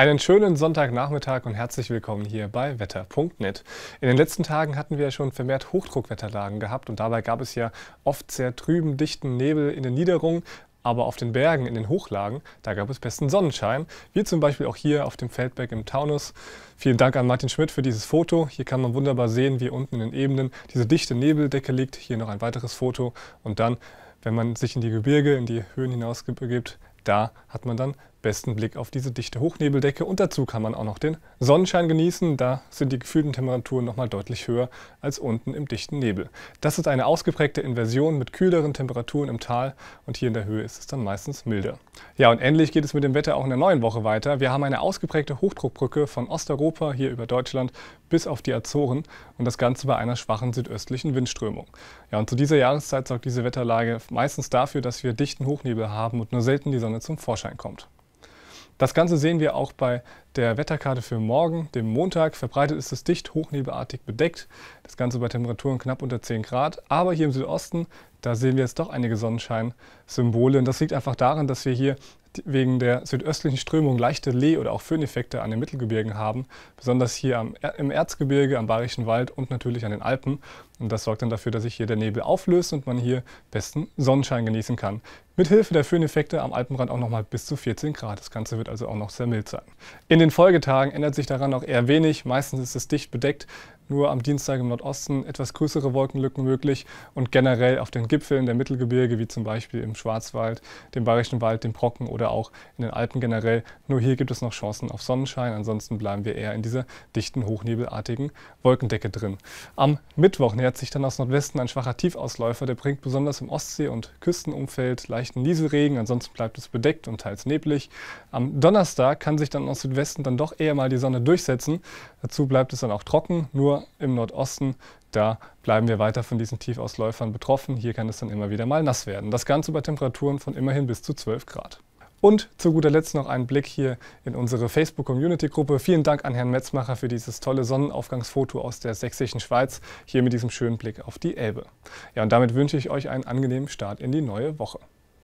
Einen schönen Sonntagnachmittag und herzlich willkommen hier bei wetter.net. In den letzten Tagen hatten wir schon vermehrt Hochdruckwetterlagen gehabt und dabei gab es ja oft sehr trüben, dichten Nebel in den Niederungen, aber auf den Bergen, in den Hochlagen, da gab es besten Sonnenschein, wie zum Beispiel auch hier auf dem Feldberg im Taunus. Vielen Dank an Martin Schmidt für dieses Foto. Hier kann man wunderbar sehen, wie unten in den Ebenen diese dichte Nebeldecke liegt. Hier noch ein weiteres Foto und dann, wenn man sich in die Gebirge, in die Höhen hinausgibt, da hat man dann besten Blick auf diese dichte Hochnebeldecke und dazu kann man auch noch den Sonnenschein genießen. Da sind die gefühlten Temperaturen nochmal deutlich höher als unten im dichten Nebel. Das ist eine ausgeprägte Inversion mit kühleren Temperaturen im Tal und hier in der Höhe ist es dann meistens milder. Ja, und endlich geht es mit dem Wetter auch in der neuen Woche weiter. Wir haben eine ausgeprägte Hochdruckbrücke von Osteuropa hier über Deutschland bis auf die Azoren und das Ganze bei einer schwachen südöstlichen Windströmung. Ja, und zu dieser Jahreszeit sorgt diese Wetterlage meistens dafür, dass wir dichten Hochnebel haben und nur selten die Sonne zum Vorschein kommt. Das Ganze sehen wir auch bei der Wetterkarte für morgen, dem Montag. Verbreitet ist es dicht hochnebelartig bedeckt. Das Ganze bei Temperaturen knapp unter 10 Grad. Aber hier im Südosten, da sehen wir jetzt doch einige Sonnenscheinsymbole. Und das liegt einfach daran, dass wir hier wegen der südöstlichen Strömung leichte Lee- oder auch Föhneffekte an den Mittelgebirgen haben, besonders hier am, im Erzgebirge, am Bayerischen Wald und natürlich an den Alpen. Und das sorgt dann dafür, dass sich hier der Nebel auflöst und man hier besten Sonnenschein genießen kann. Mithilfe der Föhneffekte am Alpenrand auch nochmal bis zu 14 Grad. Das Ganze wird also auch noch sehr mild sein. In den Folgetagen ändert sich daran auch eher wenig. Meistens ist es dicht bedeckt nur am Dienstag im Nordosten etwas größere Wolkenlücken möglich und generell auf den Gipfeln der Mittelgebirge, wie zum Beispiel im Schwarzwald, dem Bayerischen Wald, dem Brocken oder auch in den Alpen generell. Nur hier gibt es noch Chancen auf Sonnenschein, ansonsten bleiben wir eher in dieser dichten, hochnebelartigen Wolkendecke drin. Am Mittwoch nähert sich dann aus Nordwesten ein schwacher Tiefausläufer, der bringt besonders im Ostsee- und Küstenumfeld leichten Nieselregen, ansonsten bleibt es bedeckt und teils neblig. Am Donnerstag kann sich dann aus Südwesten dann doch eher mal die Sonne durchsetzen. Dazu bleibt es dann auch trocken, nur im Nordosten, da bleiben wir weiter von diesen Tiefausläufern betroffen. Hier kann es dann immer wieder mal nass werden. Das Ganze bei Temperaturen von immerhin bis zu 12 Grad. Und zu guter Letzt noch ein Blick hier in unsere Facebook-Community-Gruppe. Vielen Dank an Herrn Metzmacher für dieses tolle Sonnenaufgangsfoto aus der sächsischen Schweiz, hier mit diesem schönen Blick auf die Elbe. Ja, und damit wünsche ich euch einen angenehmen Start in die neue Woche.